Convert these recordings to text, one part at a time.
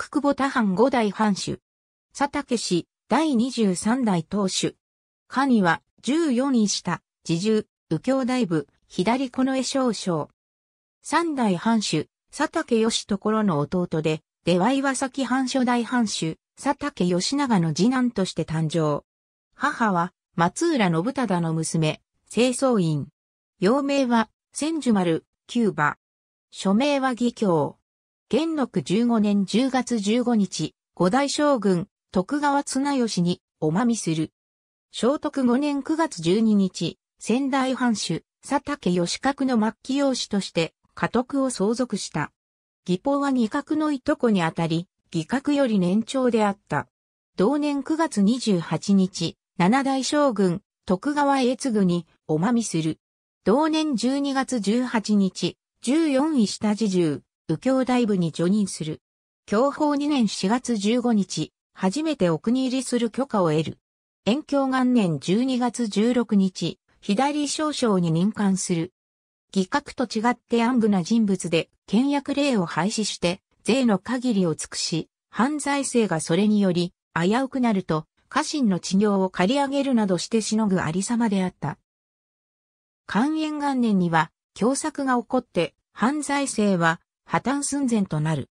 久保田藩五代藩主。佐竹氏、第二十三代当主。下には、十四人下、自重、右京大部、左近江少将。三代藩主、佐竹義所の弟で、出羽岩崎藩初代藩主、佐竹義長の次男として誕生。母は、松浦信忠の娘、清掃員。幼名は、千住丸、キューバ。署名は義教。元禄15年10月15日、五代将軍、徳川綱吉に、おまみする。聖徳5年9月12日、仙台藩主、佐竹義角の末期養子として、家督を相続した。義法は義角のいとこにあたり、義角より年長であった。同年9月28日、七代将軍、徳川栄継に、おまみする。同年12月18日、14位下侍重。右京大部に除任する。享保2年4月15日、初めて奥に入りする許可を得る。延享元年12月16日、左少将に任官する。義閣と違って暗部な人物で、倹約令を廃止して、税の限りを尽くし、犯罪性がそれにより、危うくなると、家臣の治療を借り上げるなどしてしのぐありさまであった。寛延元年には、凶作が起こって、犯罪性は破綻寸前となる。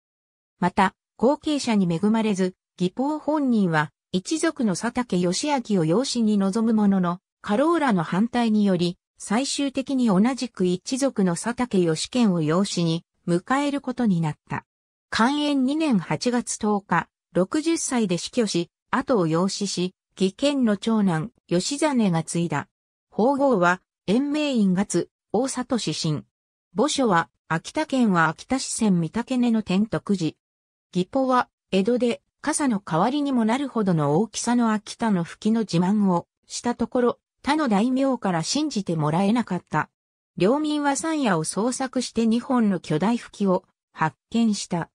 また、後継者に恵まれず、義法本人は、一族の佐竹義明を養子に望むものの、カローラの反対により、最終的に同じく一族の佐竹義賢を養子に迎えることになった。寛延2年8月10日、60歳で死去し、後を養子し、義賢の長男、義真が継いだ。法号は、延命院月、大里指針。墓所は、秋田県は秋田市線三宅根の天徳寺。義母は、江戸で、傘の代わりにもなるほどの大きさの秋田の吹きの自慢をしたところ、他の大名から信じてもらえなかった。領民は山野を捜索して2本の巨大吹きを発見した。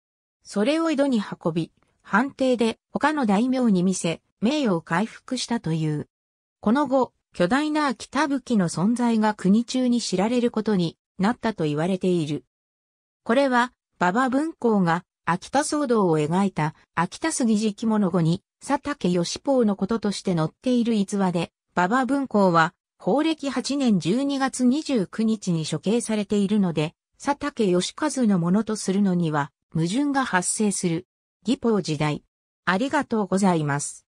それを江戸に運び、判定で他の大名に見せ、名誉を回復したという。この後、巨大な秋田吹きの存在が国中に知られることになったと言われている。これは、馬場文庫が秋田騒動を描いた秋田杉時期物語に佐竹義法のこととして載っている逸話で、馬場文庫は法暦8年12月29日に処刑されているので、佐竹義和のものとするのには矛盾が発生する。義法時代。ありがとうございます。